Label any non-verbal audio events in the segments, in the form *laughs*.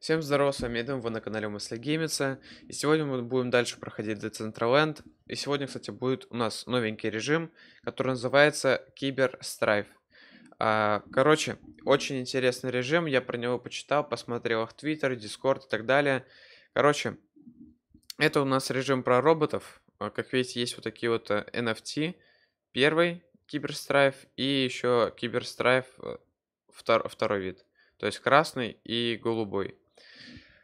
Всем здорова, с вами Эдем, вы на канале Мысли Геймица. И сегодня мы будем дальше проходить Decentraland. И сегодня, кстати, будет у нас новенький режим, который называется Кибер Страйф. А, короче, очень интересный режим, я про него почитал, посмотрел их Твиттер, Дискорд и так далее. Короче, это у нас режим про роботов. А, как видите, есть вот такие вот NFT. Э, первый Кибер Киберстрайф и еще Кибер э, втор второй вид. То есть красный и голубой.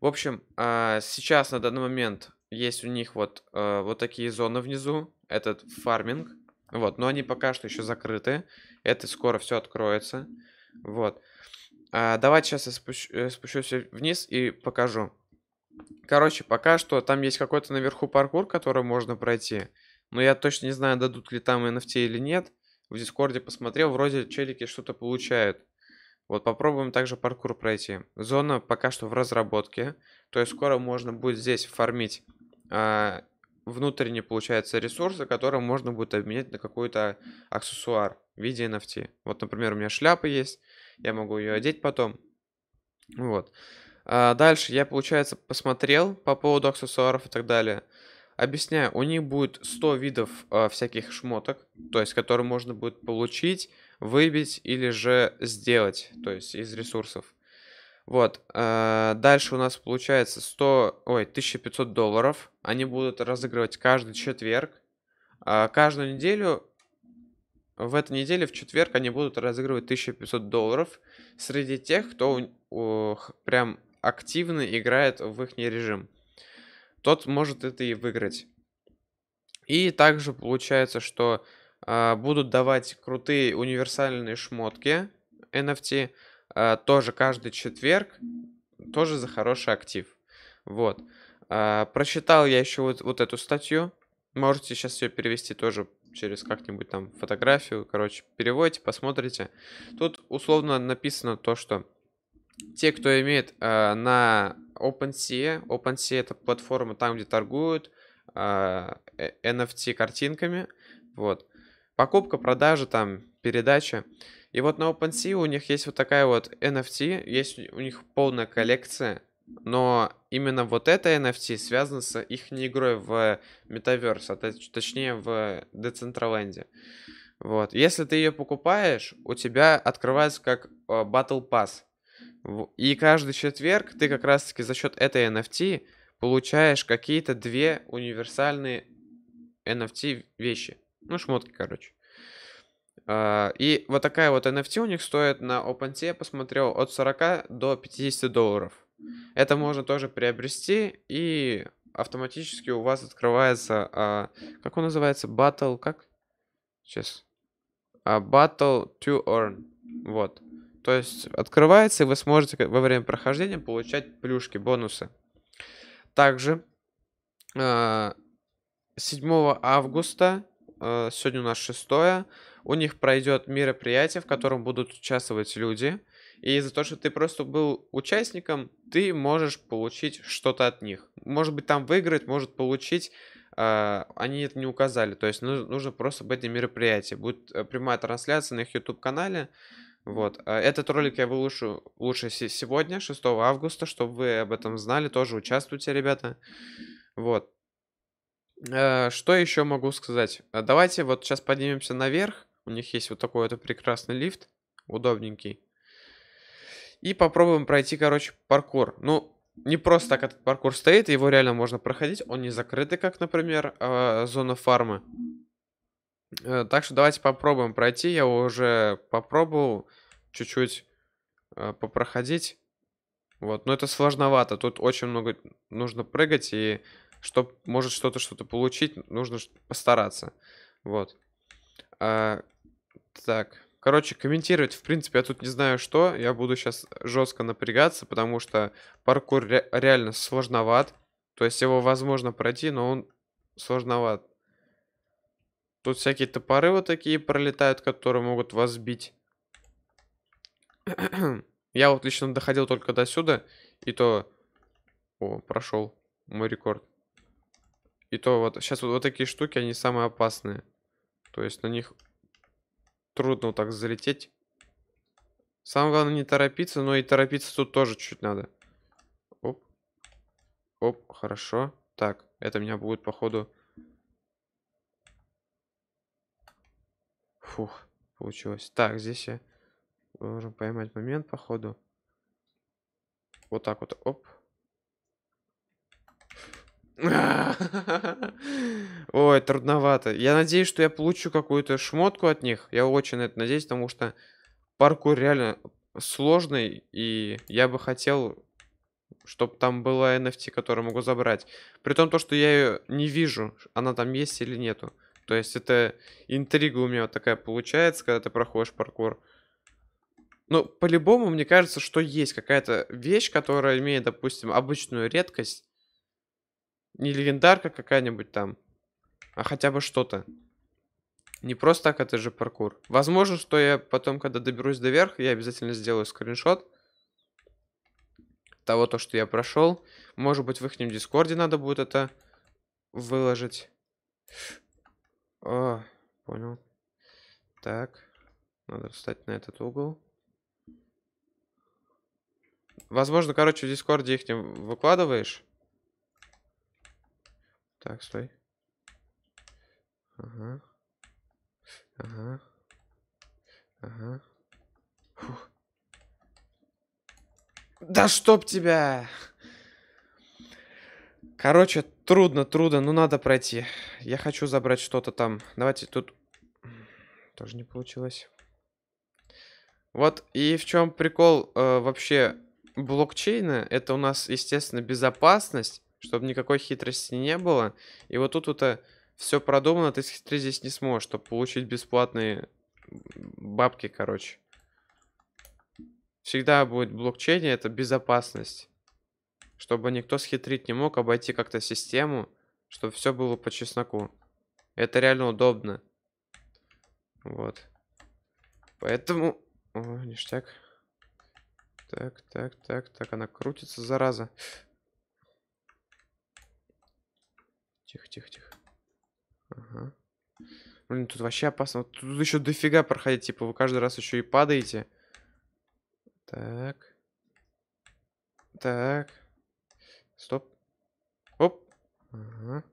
В общем, а, сейчас на данный момент есть у них вот, э, вот такие зоны внизу. Этот фарминг. Вот, но они пока что еще закрыты. Это скоро все откроется. Вот. А, давайте сейчас я спущу, э, спущусь вниз и покажу. Короче, пока что там есть какой-то наверху паркур, который можно пройти. Но я точно не знаю, дадут ли там NFT или нет. В Дискорде посмотрел, вроде челики что-то получают. Вот попробуем также паркур пройти. Зона пока что в разработке. То есть скоро можно будет здесь фармить э, внутренние, получается, ресурсы, которые можно будет обменять на какой-то аксессуар в виде NFT. Вот, например, у меня шляпа есть. Я могу ее одеть потом. Вот. А дальше я, получается, посмотрел по поводу аксессуаров и так далее. Объясняю, у них будет 100 видов э, всяких шмоток, то есть, которые можно будет получить выбить или же сделать, то есть из ресурсов. Вот, а, дальше у нас получается 100, ой, 1500 долларов. Они будут разыгрывать каждый четверг. А, каждую неделю, в этой неделе в четверг они будут разыгрывать 1500 долларов среди тех, кто прям активно играет в их режим. Тот может это и выиграть. И также получается, что а, будут давать крутые универсальные шмотки NFT. А, тоже каждый четверг. Тоже за хороший актив. Вот. А, прочитал я еще вот, вот эту статью. Можете сейчас ее перевести тоже через как-нибудь там фотографию. Короче, переводите, посмотрите. Тут условно написано то, что те, кто имеет на OpenSea, OpenSea это платформа там, где торгуют NFT картинками, вот, Покупка, продажа, там, передача. И вот на OpenSea у них есть вот такая вот NFT, есть у них полная коллекция, но именно вот эта NFT связана с их игрой в Metaverse, а точнее в Decentraland. Вот. Если ты ее покупаешь, у тебя открывается как э, Battle Pass. И каждый четверг ты как раз-таки за счет этой NFT получаешь какие-то две универсальные NFT вещи. Ну, шмотки, короче. А, и вот такая вот NFT у них стоит на OpenSea, я посмотрел, от 40 до 50 долларов. Это можно тоже приобрести, и автоматически у вас открывается, а, как он называется, Battle, как? Сейчас. А, battle to Earn, вот. То есть открывается, и вы сможете во время прохождения получать плюшки, бонусы. Также 7 августа Э, сегодня у нас шестое. У них пройдет мероприятие, в котором будут участвовать люди. И за то, что ты просто был участником, ты можешь получить что-то от них. Может быть, там выиграть, может получить. Э, они это не указали. То есть ну, нужно просто быть на мероприятии. Будет э, прямая трансляция на их YouTube-канале. Вот. Этот ролик я выложу лучше сегодня, 6 августа, чтобы вы об этом знали. Тоже участвуйте, ребята. Вот. Э, что еще могу сказать? Э, давайте вот сейчас поднимемся наверх. У них есть вот такой вот прекрасный лифт, удобненький. И попробуем пройти, короче, паркур. Ну, не просто так этот паркур стоит, его реально можно проходить. Он не закрытый, как, например, э, зона фармы. Так что давайте попробуем пройти. Я уже попробовал чуть-чуть попроходить. Вот, но это сложновато. Тут очень много нужно прыгать и чтобы, может, что-то что-то получить, нужно постараться. Вот. А, так. Короче, комментировать, в принципе, я тут не знаю что. Я буду сейчас жестко напрягаться, потому что паркур ре реально сложноват. То есть его возможно пройти, но он сложноват. Тут всякие топоры вот такие пролетают, которые могут вас сбить. *clears throat* Я вот лично доходил только до сюда, и то... О, прошел мой рекорд. И то вот сейчас вот, вот такие штуки, они самые опасные. То есть на них трудно вот так залететь. Самое главное не торопиться, но и торопиться тут тоже чуть надо. Оп. Оп, хорошо. Так, это меня будет, походу... Фух, получилось. Так, здесь я должен поймать момент, походу. Вот так вот, оп. *laughs* Ой, трудновато. Я надеюсь, что я получу какую-то шмотку от них. Я очень на это надеюсь, потому что паркур реально сложный, и я бы хотел, чтобы там была NFT, которую могу забрать. При том, то, что я ее не вижу, она там есть или нету. То есть это интрига у меня вот такая получается, когда ты проходишь паркур. Ну, по-любому, мне кажется, что есть какая-то вещь, которая имеет, допустим, обычную редкость, не легендарка какая-нибудь там, а хотя бы что-то. Не просто так, это же паркур. Возможно, что я потом, когда доберусь до верха, я обязательно сделаю скриншот того, то, что я прошел. Может быть, в их дискорде надо будет это выложить. О, а, понял. Так, надо встать на этот угол. Возможно, короче, в дискорде их не выкладываешь. Так, стой. Ага. Ага. Ага. Фух. Да чтоб тебя! Короче, трудно, трудно, но надо пройти. Я хочу забрать что-то там. Давайте тут... Тоже не получилось. Вот и в чем прикол э, вообще блокчейна. Это у нас, естественно, безопасность чтобы никакой хитрости не было. И вот тут это все продумано, ты схитрить здесь не сможешь, чтобы получить бесплатные бабки, короче. Всегда будет блокчейн, это безопасность. Чтобы никто схитрить не мог, обойти как-то систему, чтобы все было по чесноку. Это реально удобно. Вот. Поэтому... О, ништяк. Так, так, так, так, она крутится, зараза. Тихо, тихо, тихо. Ага. Блин, тут вообще опасно. Тут еще дофига проходить. Типа вы каждый раз еще и падаете. Так. Так. Стоп. Оп. Ага.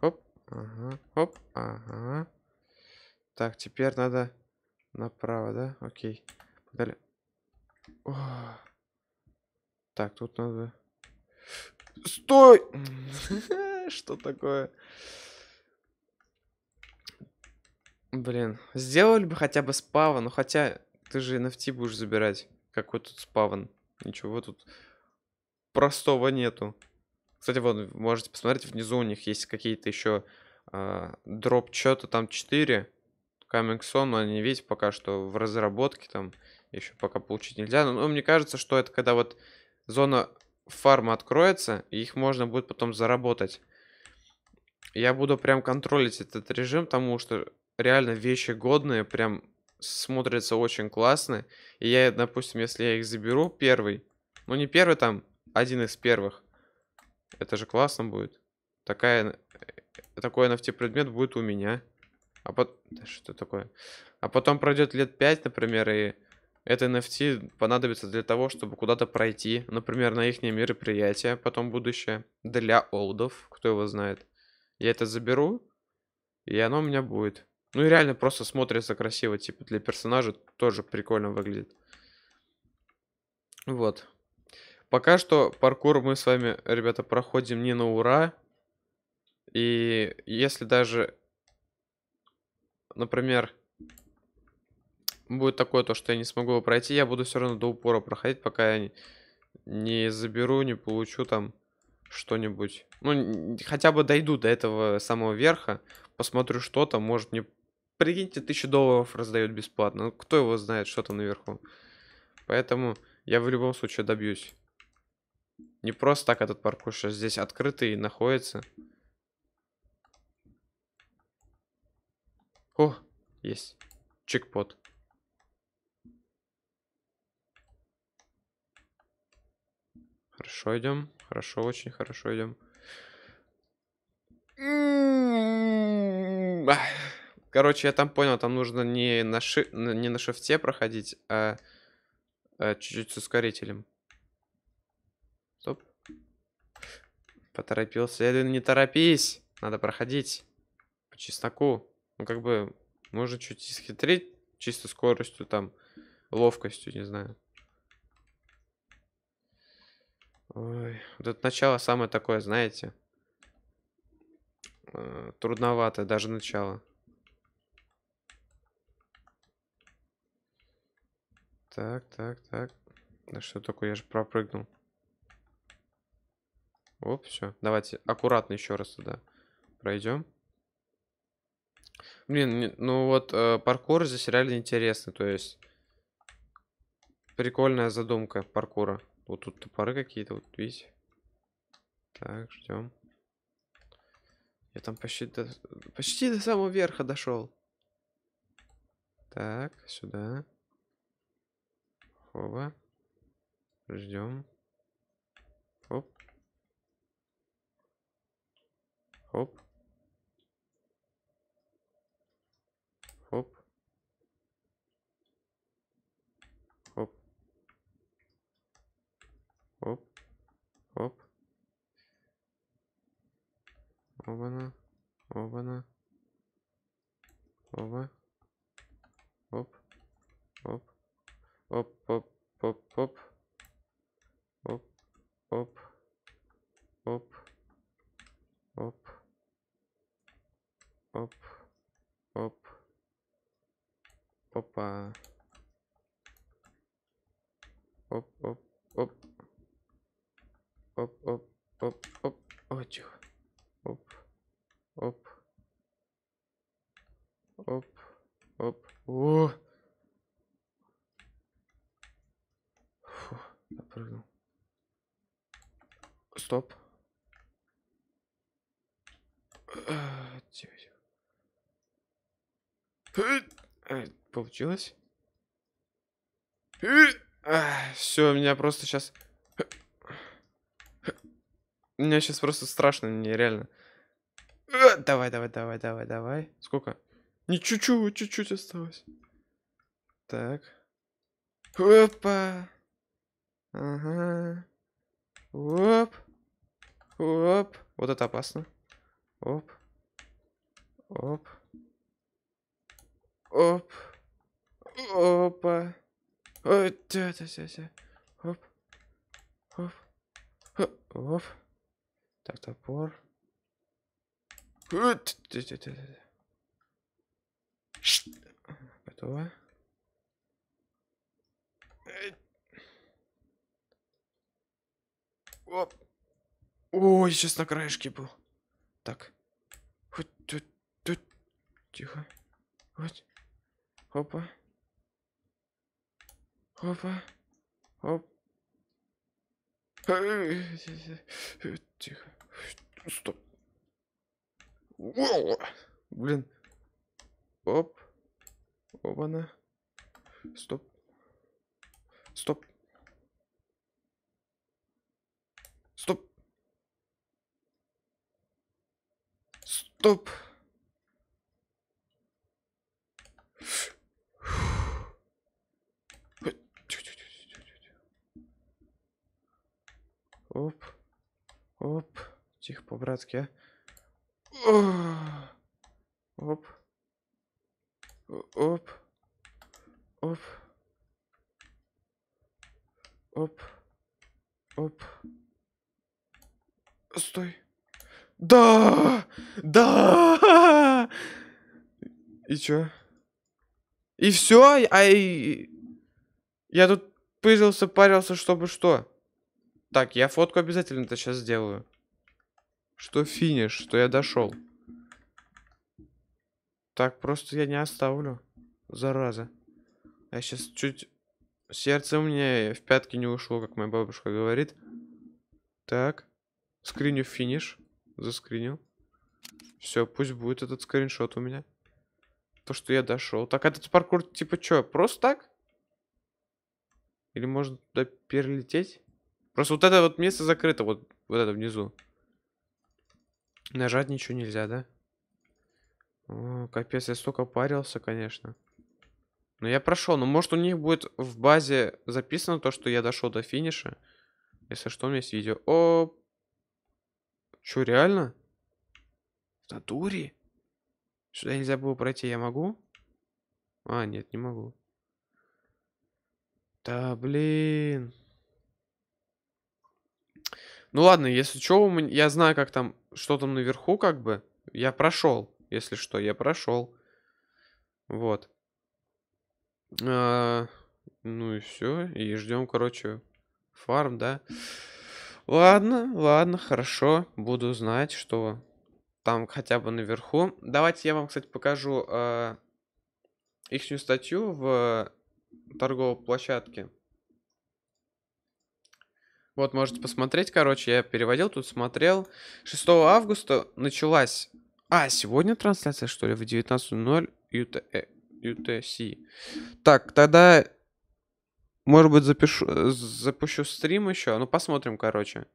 Оп. Ага. Оп. Ага. Так, теперь надо направо, да? Окей. Погнали. О. Так, тут надо... Стой! *laughs* Что такое? Блин, сделали бы хотя бы спавн, ну хотя ты же NFT будешь забирать. Какой тут спавн? Ничего тут простого нету. Кстати, вот, можете посмотреть, внизу у них есть какие-то еще э, а, дроп чё то там 4. Coming soon, но они, видите, пока что в разработке там еще пока получить нельзя. Но, но ну, мне кажется, что это когда вот зона фарма откроется, и их можно будет потом заработать. Я буду прям контролить этот режим, потому что реально вещи годные, прям смотрятся очень классно. И я, допустим, если я их заберу, первый, ну не первый там, один из первых, это же классно будет. Такая, э, такой NFT предмет будет у меня. А потом... Да что такое? А потом пройдет лет 5, например, и это NFT понадобится для того, чтобы куда-то пройти, например, на их мероприятие, потом будущее, для олдов, кто его знает. Я это заберу, и оно у меня будет. Ну и реально просто смотрится красиво, типа для персонажа тоже прикольно выглядит. Вот. Пока что паркур мы с вами, ребята, проходим не на ура. И если даже, например, будет такое, то, что я не смогу его пройти, я буду все равно до упора проходить, пока я не, заберу, не получу там что-нибудь. Ну, хотя бы дойду до этого самого верха, посмотрю, что там, может, мне... Прикиньте, тысячу долларов раздают бесплатно. Ну, кто его знает, что там наверху. Поэтому я в любом случае добьюсь. Не просто так этот паркур сейчас здесь открытый находится. О, есть. Чекпот. Хорошо идем. Хорошо, очень хорошо идем. М-м-м. Короче, я там понял, там нужно не на, ши... не на шифте проходить, а, а чуть-чуть а чуть с ускорителем. Стоп. Поторопился. Эдвин, «Ну не торопись. Надо проходить. По чесноку. Ну, как бы, можно чуть исхитрить. Чисто скоростью, там, ловкостью, не знаю. Ой, вот это начало самое такое, знаете. Э, трудновато даже начало. Так, так, так. Да что такое, я же пропрыгнул. Оп, все. Давайте аккуратно еще раз туда пройдем. Блин, ну вот э, паркур здесь реально интересный, то есть прикольная задумка паркура. Вот тут топоры какие-то, вот видите. Так, ждем. Я там почти до, почти до самого верха дошел. Так, сюда. Хоба. Ждем. Хоп. Хоп. Оба-на. Оба-на. Оба. Оп. Оп. Оп, оп, оп, оп. Оп, оп. Оп. Оп. Оп. Оп. Опа. Получилось. Все, меня просто сейчас... Меня сейчас просто страшно, нереально. Давай, давай, давай, давай, давай. Сколько? Не чуть-чуть, чуть-чуть осталось. Так. Опа. Ага. Оп. Оп. Вот это опасно. Оп. Оп. Оп. Опа. да, да, да, да, Оп. Оп. Оп. Так, топор. Готово. Оп. Ой, сейчас на краешке был. Так. Вот тут, тут. Тихо. Вот. Опа. Опа. Оп. *laughs* Тихо. Стоп. Воу. Блин. Оп. опа, на Стоп. Стоп. Стоп. Оп. Оп. Тихо, по-братски, а. Оп. Оп. Оп. Оп. Оп. Стой. Да! Да! И чё? И все? А и... Я тут пыжился, парился, чтобы что? Так, я фотку обязательно это сейчас сделаю. Что финиш, что я дошел. Так просто я не оставлю. Зараза. Я сейчас чуть... Сердце у меня в пятки не ушло, как моя бабушка говорит. Так. Скриню финиш. Заскринил. Все, пусть будет этот скриншот у меня. То, что я дошел. Так, этот паркур, типа, что, просто так? Или можно туда перелететь? Просто вот это вот место закрыто, вот, вот это внизу. Нажать ничего нельзя, да? О, капец, я столько парился, конечно. Но я прошел. Но ну, может у них будет в базе записано то, что я дошел до финиша. Если что, у меня есть видео. Оп. Че, реально? В натуре? Сюда нельзя было пройти, я могу? А, нет, не могу. Да, блин. Ну ладно, если чё, я знаю, как там, что там наверху, как бы. Я прошел, если что, я прошел. Вот. А, ну и все, и ждем, короче, фарм, да. Ладно, ладно, хорошо. Буду знать, что там хотя бы наверху. Давайте я вам, кстати, покажу э, их статью в торговой площадке. Вот, можете посмотреть, короче, я переводил, тут смотрел. 6 августа началась... А, сегодня трансляция, что ли, в 19.00 UTC. Э, так, тогда может быть, запишу, э, запущу стрим еще. Ну, посмотрим, короче.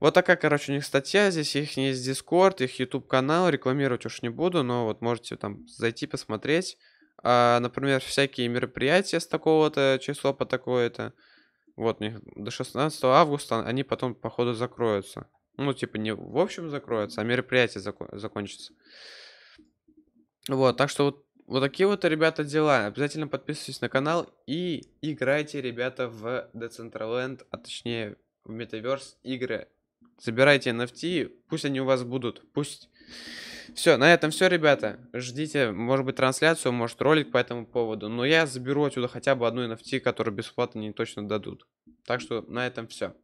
Вот такая, короче, у них статья. Здесь их есть Discord, их YouTube канал. Рекламировать уж не буду, но вот можете там зайти посмотреть. А, например, всякие мероприятия с такого-то числа по такое-то. Вот, у них до 16 августа они потом, походу, закроются. Ну, типа, не в общем закроются, а мероприятие зако- закончится. Вот, так что вот вот такие вот, ребята, дела. Обязательно подписывайтесь на канал и играйте, ребята, в Decentraland, а точнее в Metaverse игры. Собирайте NFT, пусть они у вас будут, пусть... Все, на этом все, ребята. Ждите, может быть, трансляцию, может, ролик по этому поводу. Но я заберу отсюда хотя бы одну NFT, которую бесплатно не точно дадут. Так что на этом все.